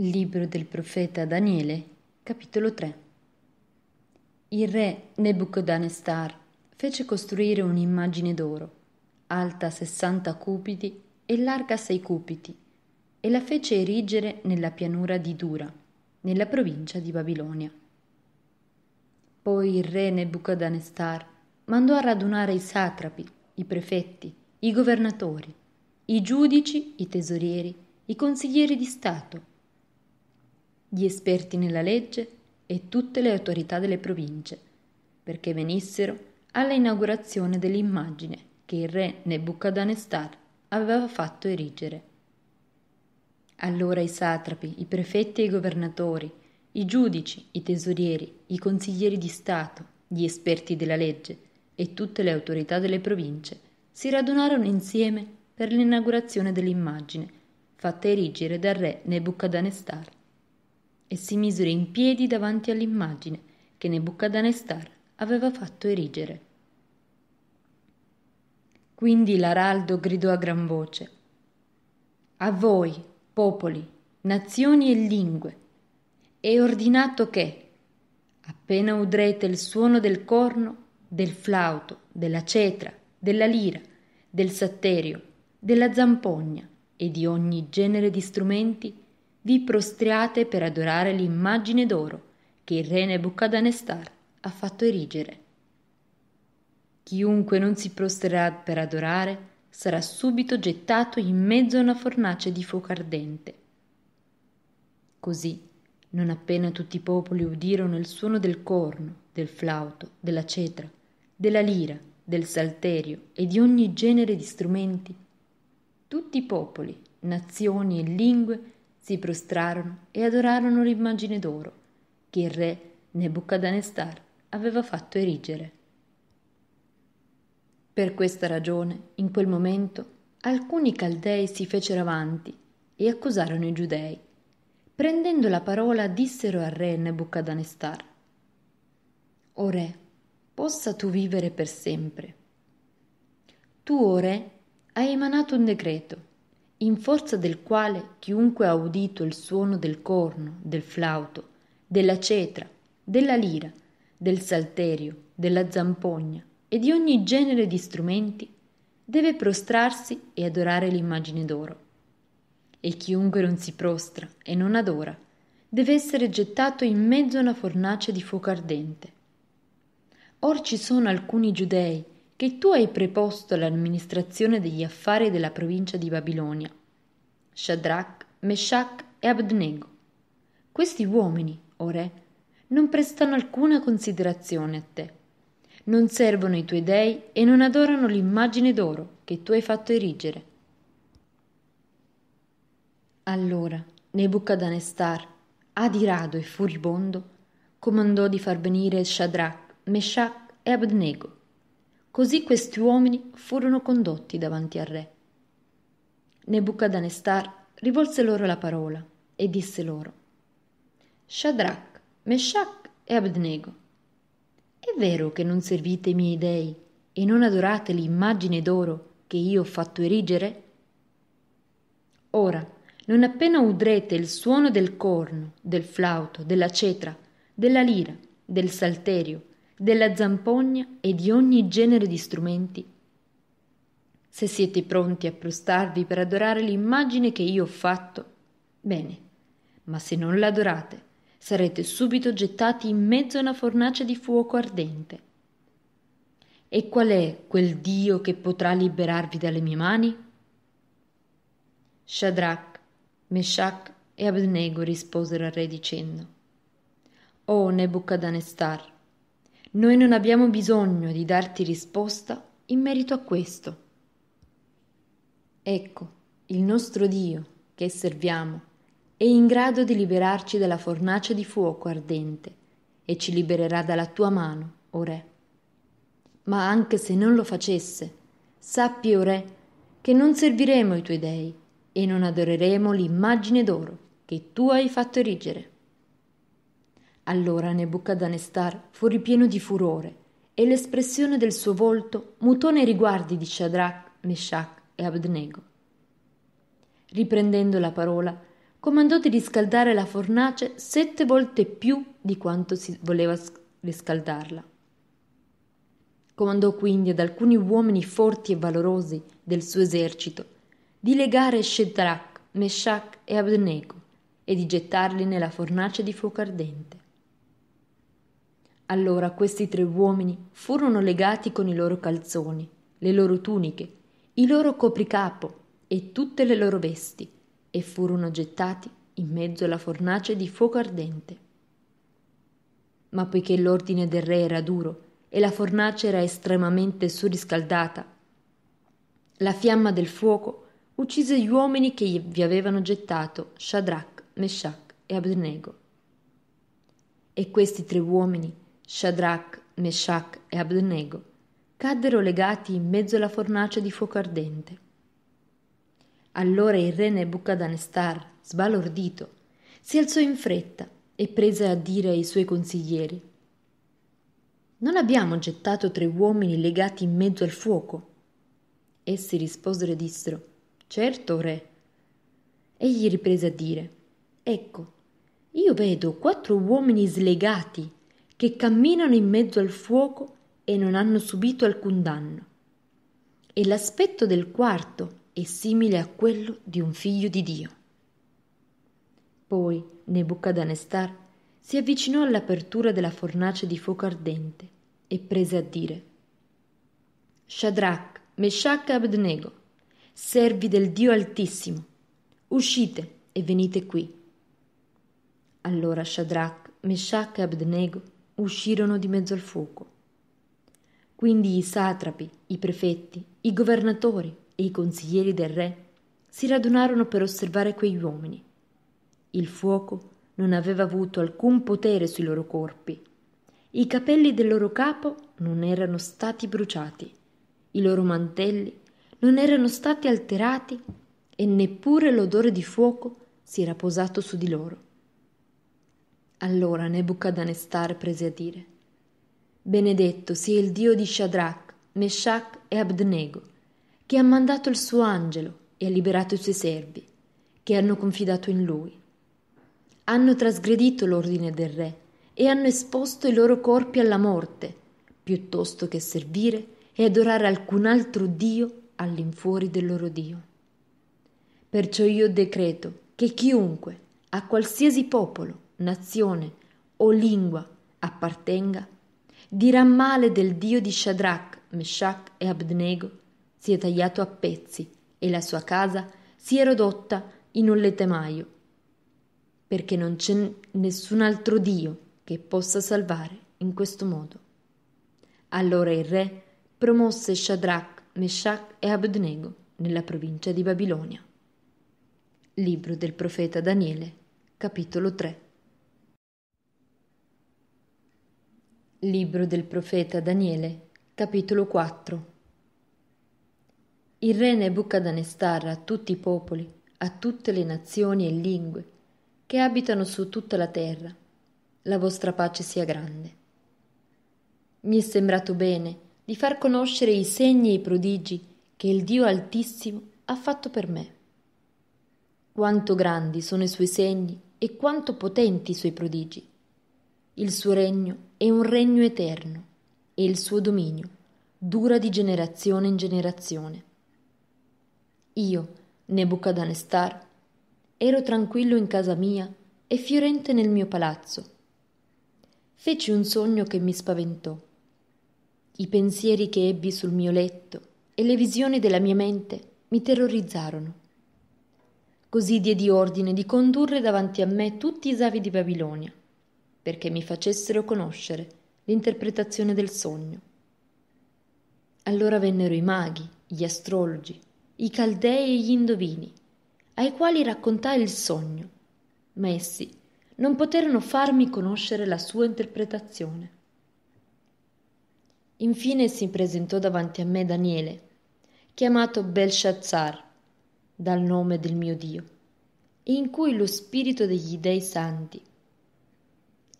Libro del profeta Daniele, capitolo 3 Il re Nebuchadnezzar fece costruire un'immagine d'oro, alta sessanta cubiti e larga sei cubiti, e la fece erigere nella pianura di Dura, nella provincia di Babilonia. Poi il re Nebuchadnezzar mandò a radunare i satrapi, i prefetti, i governatori, i giudici, i tesorieri, i consiglieri di Stato, gli esperti nella legge e tutte le autorità delle province, perché venissero alla inaugurazione dell'immagine che il re Nebuchadnezzar aveva fatto erigere. Allora i satrapi, i prefetti e i governatori, i giudici, i tesorieri, i consiglieri di Stato, gli esperti della legge e tutte le autorità delle province si radunarono insieme per l'inaugurazione dell'immagine fatta erigere dal re Nebuchadnezzar e si misero in piedi davanti all'immagine che Nebuchadnezzar aveva fatto erigere. Quindi l'araldo gridò a gran voce: A voi, popoli, nazioni e lingue, è ordinato che, appena udrete il suono del corno, del flauto, della cetra, della lira, del satterio, della zampogna e di ogni genere di strumenti, vi prostriate per adorare l'immagine d'oro che il re Nebuchadnezzar ha fatto erigere. Chiunque non si prostrerà per adorare sarà subito gettato in mezzo a una fornace di fuoco ardente. Così, non appena tutti i popoli udirono il suono del corno, del flauto, della cetra, della lira, del salterio e di ogni genere di strumenti, tutti i popoli, nazioni e lingue si prostrarono e adorarono l'immagine d'oro che il re Nebuchadnezzar aveva fatto erigere. Per questa ragione, in quel momento, alcuni caldei si fecero avanti e accusarono i giudei. Prendendo la parola dissero al re Nebuchadnezzar, O re, possa tu vivere per sempre. Tu, o re, hai emanato un decreto in forza del quale chiunque ha udito il suono del corno, del flauto, della cetra, della lira, del salterio, della zampogna e di ogni genere di strumenti, deve prostrarsi e adorare l'immagine d'oro. E chiunque non si prostra e non adora, deve essere gettato in mezzo a una fornace di fuoco ardente. Or ci sono alcuni giudei che tu hai preposto all'amministrazione degli affari della provincia di Babilonia, Shadrach, Meshach e Abdnego. Questi uomini, o re, non prestano alcuna considerazione a te. Non servono i tuoi dei e non adorano l'immagine d'oro che tu hai fatto erigere. Allora Nebuchadnezzar, adirato e furibondo, comandò di far venire Shadrach, Meshach e Abdnego Così questi uomini furono condotti davanti al re. Nebuchadnezzar rivolse loro la parola e disse loro: Shadrach, Meshach e Abednego, è vero che non servite i miei dei e non adorate l'immagine d'oro che io ho fatto erigere? Ora, non appena udrete il suono del corno, del flauto, della cetra, della lira, del salterio della zampogna e di ogni genere di strumenti. Se siete pronti a prostarvi per adorare l'immagine che io ho fatto, bene, ma se non l'adorate, sarete subito gettati in mezzo a una fornace di fuoco ardente. E qual è quel Dio che potrà liberarvi dalle mie mani? Shadrach, Meshach e Abednego risposero al re dicendo: O Nebuchadnezzar, noi non abbiamo bisogno di darti risposta in merito a questo. Ecco, il nostro Dio, che serviamo, è in grado di liberarci dalla fornace di fuoco ardente e ci libererà dalla tua mano, o Re. Ma anche se non lo facesse, sappi, o Re, che non serviremo i tuoi dei e non adoreremo l'immagine d'oro che tu hai fatto erigere. Allora Nebuchadnezzar fu ripieno di furore e l'espressione del suo volto mutò nei riguardi di Shadrach, Meshach e Abednego. Riprendendo la parola, comandò di riscaldare la fornace sette volte più di quanto si voleva riscaldarla. Comandò quindi ad alcuni uomini forti e valorosi del suo esercito di legare Shadrach, Meshach e Abednego e di gettarli nella fornace di fuoco ardente. Allora questi tre uomini furono legati con i loro calzoni, le loro tuniche, i loro copricapo e tutte le loro vesti, e furono gettati in mezzo alla fornace di fuoco ardente. Ma poiché l'ordine del re era duro e la fornace era estremamente surriscaldata, la fiamma del fuoco uccise gli uomini che vi avevano gettato Shadrach, Meshach e Abednego. E questi tre uomini Shadrach, Meshach e Abednego caddero legati in mezzo alla fornace di fuoco ardente. Allora il re Nebuchadnezzar, sbalordito, si alzò in fretta e prese a dire ai suoi consiglieri: Non abbiamo gettato tre uomini legati in mezzo al fuoco? Essi risposero e dissero: Certo, re. Egli riprese a dire: Ecco, io vedo quattro uomini slegati che camminano in mezzo al fuoco e non hanno subito alcun danno. E l'aspetto del quarto è simile a quello di un figlio di Dio. Poi Nebuchadnezzar si avvicinò all'apertura della fornace di fuoco ardente e prese a dire Shadrach, Meshach e Abednego, servi del Dio Altissimo, uscite e venite qui. Allora Shadrach, Meshach e Abednego uscirono di mezzo al fuoco. Quindi i satrapi, i prefetti, i governatori e i consiglieri del re si radunarono per osservare quegli uomini. Il fuoco non aveva avuto alcun potere sui loro corpi. I capelli del loro capo non erano stati bruciati, i loro mantelli non erano stati alterati e neppure l'odore di fuoco si era posato su di loro. Allora Nebuchadnezzar prese a dire: Benedetto sia il Dio di Shadrach, Meshach e Abdnego, che ha mandato il suo angelo e ha liberato i suoi servi, che hanno confidato in lui. Hanno trasgredito l'ordine del re e hanno esposto i loro corpi alla morte, piuttosto che servire e adorare alcun altro Dio all'infuori del loro Dio. Perciò io decreto che chiunque, a qualsiasi popolo, nazione o lingua appartenga, dirà male del Dio di Shadrach, Meshach e Abdnego, si è tagliato a pezzi e la sua casa si è rodotta in un letemaio, perché non c'è nessun altro Dio che possa salvare in questo modo. Allora il re promosse Shadrach, Meshach e Abdnego nella provincia di Babilonia. Libro del profeta Daniele, capitolo 3. Libro del profeta Daniele, capitolo 4 Il re Nebuchadnezzar a tutti i popoli, a tutte le nazioni e lingue che abitano su tutta la terra, la vostra pace sia grande. Mi è sembrato bene di far conoscere i segni e i prodigi che il Dio Altissimo ha fatto per me. Quanto grandi sono i suoi segni e quanto potenti i suoi prodigi. Il suo regno è è un regno eterno e il suo dominio dura di generazione in generazione. Io, Nebuchadnezzar, ero tranquillo in casa mia e fiorente nel mio palazzo. Feci un sogno che mi spaventò. I pensieri che ebbi sul mio letto e le visioni della mia mente mi terrorizzarono. Così diedi ordine di condurre davanti a me tutti i savi di Babilonia perché mi facessero conoscere l'interpretazione del sogno. Allora vennero i maghi, gli astrologi, i caldei e gli indovini, ai quali raccontai il sogno, ma essi non poterono farmi conoscere la sua interpretazione. Infine si presentò davanti a me Daniele, chiamato Belshazzar, dal nome del mio Dio, in cui lo spirito degli dei santi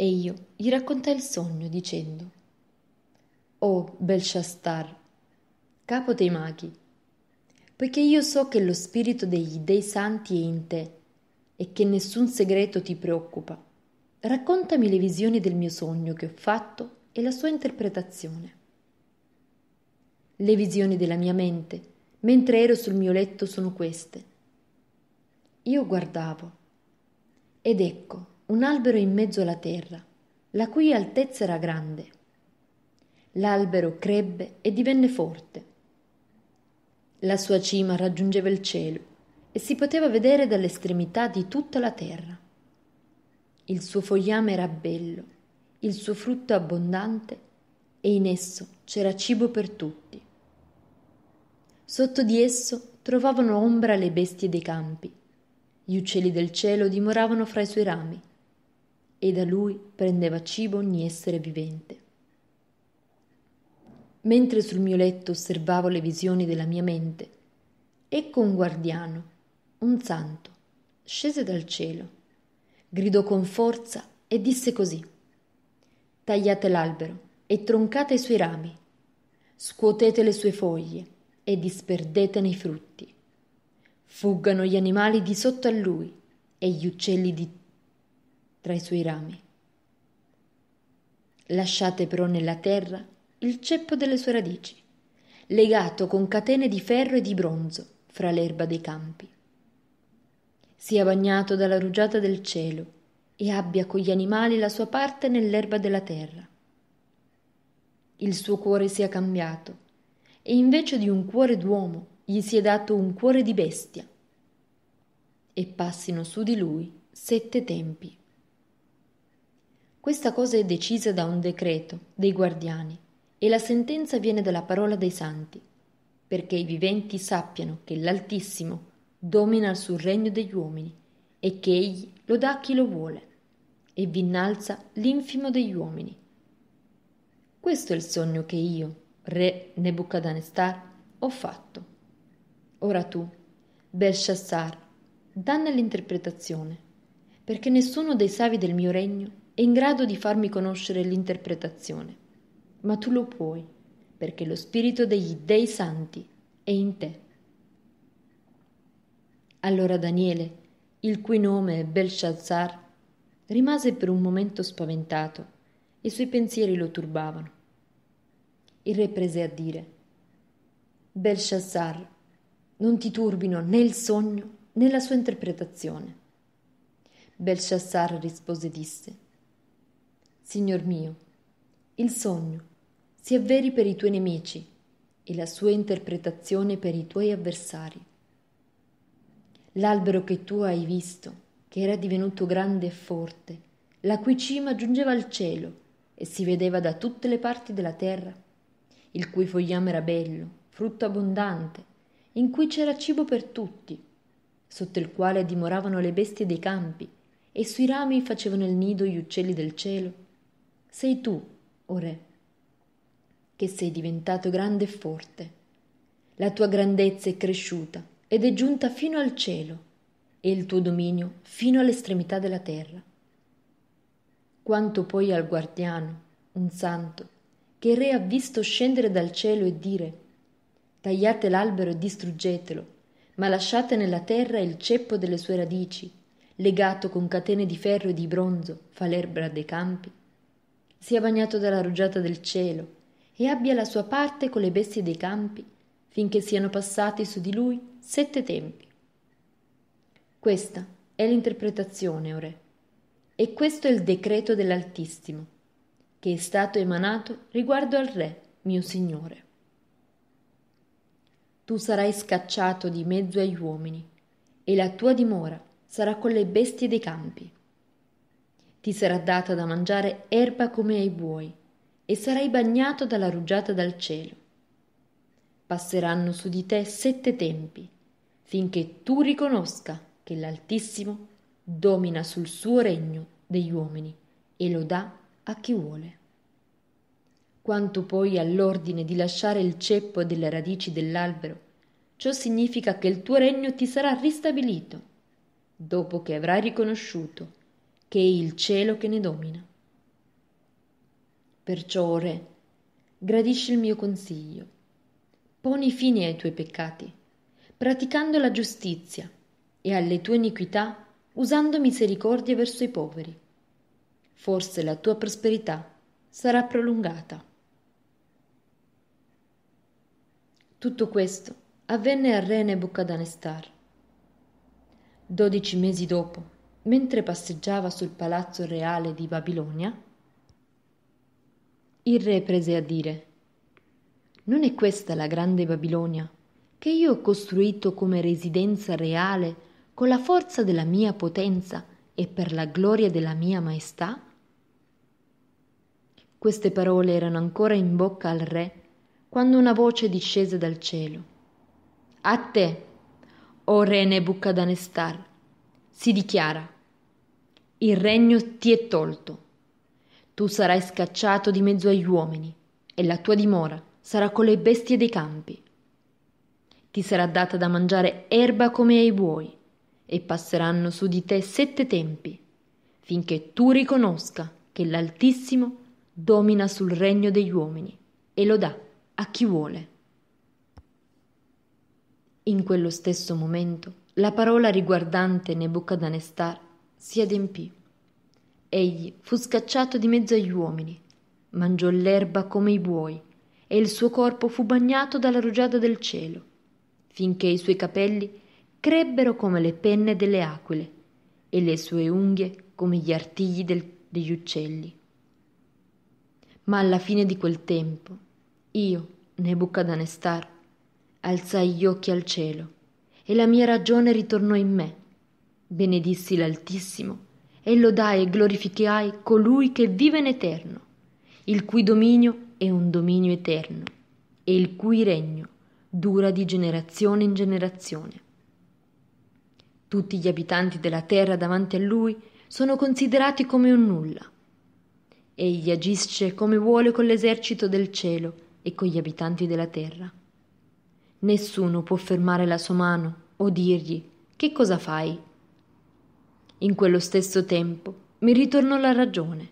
e io gli raccontai il sogno dicendo Oh Belshazzar, capo dei maghi, poiché io so che lo spirito degli dei santi è in te e che nessun segreto ti preoccupa, raccontami le visioni del mio sogno che ho fatto e la sua interpretazione. Le visioni della mia mente, mentre ero sul mio letto, sono queste. Io guardavo, ed ecco un albero in mezzo alla terra, la cui altezza era grande. L'albero crebbe e divenne forte. La sua cima raggiungeva il cielo e si poteva vedere dall'estremità di tutta la terra. Il suo fogliame era bello, il suo frutto abbondante e in esso c'era cibo per tutti. Sotto di esso trovavano ombra le bestie dei campi. Gli uccelli del cielo dimoravano fra i suoi rami e da lui prendeva cibo ogni essere vivente. Mentre sul mio letto osservavo le visioni della mia mente, ecco un guardiano, un santo, scese dal cielo, gridò con forza e disse così: Tagliate l'albero e troncate i suoi rami, scuotete le sue foglie e disperdetene i frutti. Fuggano gli animali di sotto a lui e gli uccelli di tra i suoi rami. Lasciate però nella terra il ceppo delle sue radici, legato con catene di ferro e di bronzo fra l'erba dei campi. Sia bagnato dalla rugiada del cielo e abbia con gli animali la sua parte nell'erba della terra. Il suo cuore sia cambiato e invece di un cuore d'uomo gli sia dato un cuore di bestia e passino su di lui sette tempi. Questa cosa è decisa da un decreto dei guardiani e la sentenza viene dalla parola dei santi, perché i viventi sappiano che l'Altissimo domina sul regno degli uomini e che egli lo dà a chi lo vuole e vi innalza l'infimo degli uomini. Questo è il sogno che io, re Nebuchadnezzar, ho fatto. Ora tu, Belshazzar, danne l'interpretazione, perché nessuno dei savi del mio regno è in grado di farmi conoscere l'interpretazione, ma tu lo puoi, perché lo spirito degli dei santi è in te. Allora Daniele, il cui nome è Belshazzar, rimase per un momento spaventato e i suoi pensieri lo turbavano. Il re prese a dire: Belshazzar, non ti turbino né il sogno né la sua interpretazione. Belshazzar rispose e disse: Signor mio, il sogno si avveri per i tuoi nemici e la sua interpretazione per i tuoi avversari. L'albero che tu hai visto, che era divenuto grande e forte, la cui cima giungeva al cielo e si vedeva da tutte le parti della terra, il cui fogliame era bello, frutto abbondante, in cui c'era cibo per tutti, sotto il quale dimoravano le bestie dei campi e sui rami facevano il nido gli uccelli del cielo sei tu, o oh Re, che sei diventato grande e forte. La tua grandezza è cresciuta ed è giunta fino al cielo e il tuo dominio fino all'estremità della terra. Quanto poi al guardiano, un santo, che il re ha visto scendere dal cielo e dire tagliate l'albero e distruggetelo, ma lasciate nella terra il ceppo delle sue radici, legato con catene di ferro e di bronzo, fa l'erba dei campi, sia bagnato dalla rugiada del cielo e abbia la sua parte con le bestie dei campi finché siano passati su di lui sette tempi. Questa è l'interpretazione, o re, e questo è il decreto dell'Altissimo, che è stato emanato riguardo al re, mio Signore. Tu sarai scacciato di mezzo agli uomini, e la tua dimora sarà con le bestie dei campi. Ti sarà data da mangiare erba come ai buoi e sarai bagnato dalla rugiada dal cielo. Passeranno su di te sette tempi, finché tu riconosca che l'Altissimo domina sul suo regno degli uomini e lo dà a chi vuole. Quanto poi all'ordine di lasciare il ceppo delle radici dell'albero, ciò significa che il tuo regno ti sarà ristabilito, dopo che avrai riconosciuto che è il cielo che ne domina. Perciò, Re, gradisci il mio consiglio, poni fine ai tuoi peccati, praticando la giustizia e alle tue iniquità, usando misericordia verso i poveri. Forse la tua prosperità sarà prolungata. Tutto questo avvenne al re Nebuchadnezzar. Dodici mesi dopo, mentre passeggiava sul palazzo reale di Babilonia, il re prese a dire Non è questa la grande Babilonia, che io ho costruito come residenza reale con la forza della mia potenza e per la gloria della mia maestà? Queste parole erano ancora in bocca al re quando una voce discese dal cielo. A te, o oh re Nebuchadnezzar, si dichiara il regno ti è tolto. Tu sarai scacciato di mezzo agli uomini, e la tua dimora sarà con le bestie dei campi. Ti sarà data da mangiare erba come ai buoi, e passeranno su di te sette tempi, finché tu riconosca che l'Altissimo domina sul regno degli uomini e lo dà a chi vuole. In quello stesso momento, la parola riguardante Nebuchadnezzar si adempì. Egli fu scacciato di mezzo agli uomini, mangiò l'erba come i buoi, e il suo corpo fu bagnato dalla rugiada del cielo, finché i suoi capelli crebbero come le penne delle aquile e le sue unghie come gli artigli del, degli uccelli. Ma alla fine di quel tempo, io, Nebuchadnezzar, alzai gli occhi al cielo e la mia ragione ritornò in me benedissi l'Altissimo e lodai e glorificai colui che vive in eterno, il cui dominio è un dominio eterno e il cui regno dura di generazione in generazione. Tutti gli abitanti della terra davanti a lui sono considerati come un nulla. Egli agisce come vuole con l'esercito del cielo e con gli abitanti della terra. Nessuno può fermare la sua mano o dirgli che cosa fai in quello stesso tempo mi ritornò la ragione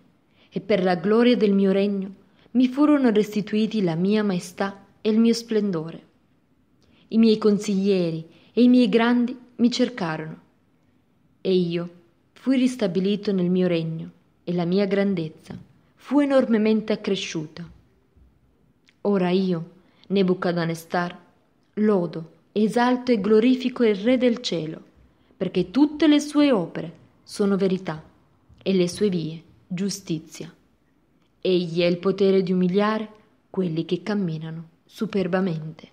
e per la gloria del mio regno mi furono restituiti la mia maestà e il mio splendore. I miei consiglieri e i miei grandi mi cercarono e io fui ristabilito nel mio regno e la mia grandezza fu enormemente accresciuta. Ora io, Nebuchadnezzar, lodo, esalto e glorifico il Re del cielo, perché tutte le sue opere sono verità e le sue vie giustizia. Egli ha il potere di umiliare quelli che camminano superbamente.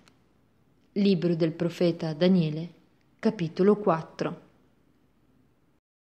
Libro del profeta Daniele, capitolo 4.